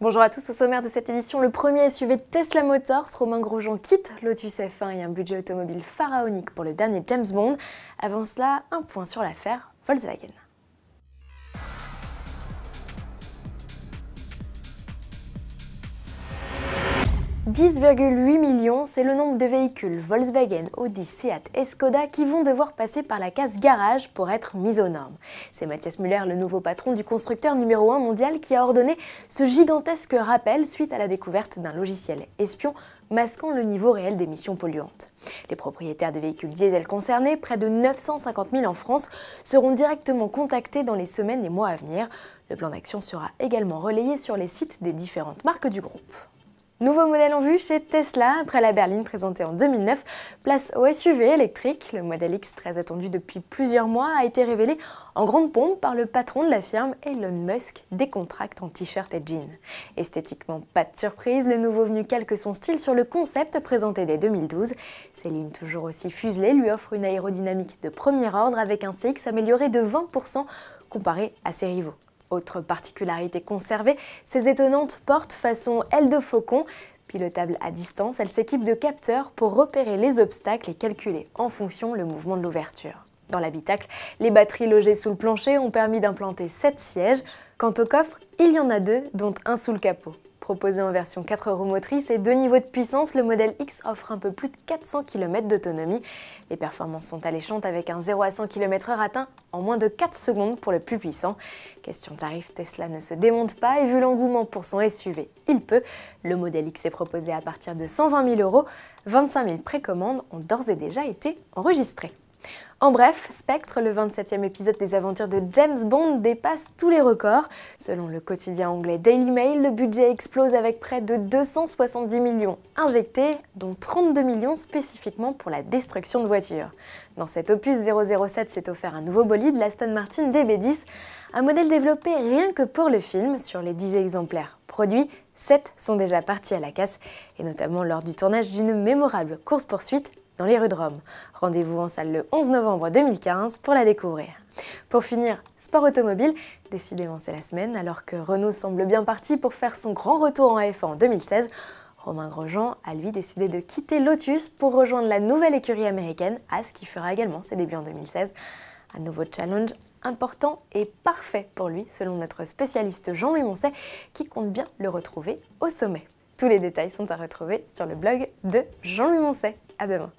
Bonjour à tous, au sommaire de cette édition, le premier SUV Tesla Motors, Romain Grosjean quitte Lotus F1 et un budget automobile pharaonique pour le dernier James Bond. Avant cela, un point sur l'affaire Volkswagen. 10,8 millions, c'est le nombre de véhicules Volkswagen, Audi, Seat et Skoda qui vont devoir passer par la case garage pour être mis aux normes. C'est Mathias Muller, le nouveau patron du constructeur numéro 1 mondial, qui a ordonné ce gigantesque rappel suite à la découverte d'un logiciel espion masquant le niveau réel d'émissions polluantes. Les propriétaires des véhicules diesel concernés, près de 950 000 en France, seront directement contactés dans les semaines et mois à venir. Le plan d'action sera également relayé sur les sites des différentes marques du groupe. Nouveau modèle en vue chez Tesla, après la berline présentée en 2009, place au SUV électrique. Le modèle X, très attendu depuis plusieurs mois, a été révélé en grande pompe par le patron de la firme, Elon Musk, contracts en t-shirt et jean. Esthétiquement, pas de surprise, le nouveau venu calque son style sur le concept présenté dès 2012. Ses lignes toujours aussi fuselées lui offrent une aérodynamique de premier ordre avec un CX amélioré de 20% comparé à ses rivaux. Autre particularité conservée, ces étonnantes portes façon aile de faucon. Pilotables à distance, elle s'équipe de capteurs pour repérer les obstacles et calculer en fonction le mouvement de l'ouverture. Dans l'habitacle, les batteries logées sous le plancher ont permis d'implanter sept sièges. Quant au coffre, il y en a deux, dont un sous le capot. Proposé en version 4 roues motrices et deux niveaux de puissance, le modèle X offre un peu plus de 400 km d'autonomie. Les performances sont alléchantes avec un 0 à 100 km/h atteint en moins de 4 secondes pour le plus puissant. Question tarif, Tesla ne se démonte pas et vu l'engouement pour son SUV, il peut. Le modèle X est proposé à partir de 120 000 euros. 25 000 précommandes ont d'ores et déjà été enregistrées. En bref, Spectre, le 27e épisode des aventures de James Bond, dépasse tous les records. Selon le quotidien anglais Daily Mail, le budget explose avec près de 270 millions injectés, dont 32 millions spécifiquement pour la destruction de voitures. Dans cet opus 007 s'est offert un nouveau bolide, l'Aston Martin DB10, un modèle développé rien que pour le film. Sur les 10 exemplaires produits, 7 sont déjà partis à la casse, et notamment lors du tournage d'une mémorable course-poursuite dans les rues de Rome. Rendez-vous en salle le 11 novembre 2015 pour la découvrir. Pour finir, sport automobile, décidément c'est la semaine, alors que Renault semble bien parti pour faire son grand retour en F1 en 2016, Romain Grosjean a lui décidé de quitter Lotus pour rejoindre la nouvelle écurie américaine As qui fera également ses débuts en 2016. Un nouveau challenge important et parfait pour lui, selon notre spécialiste Jean-Louis Moncet, qui compte bien le retrouver au sommet. Tous les détails sont à retrouver sur le blog de Jean-Louis Moncet. À demain.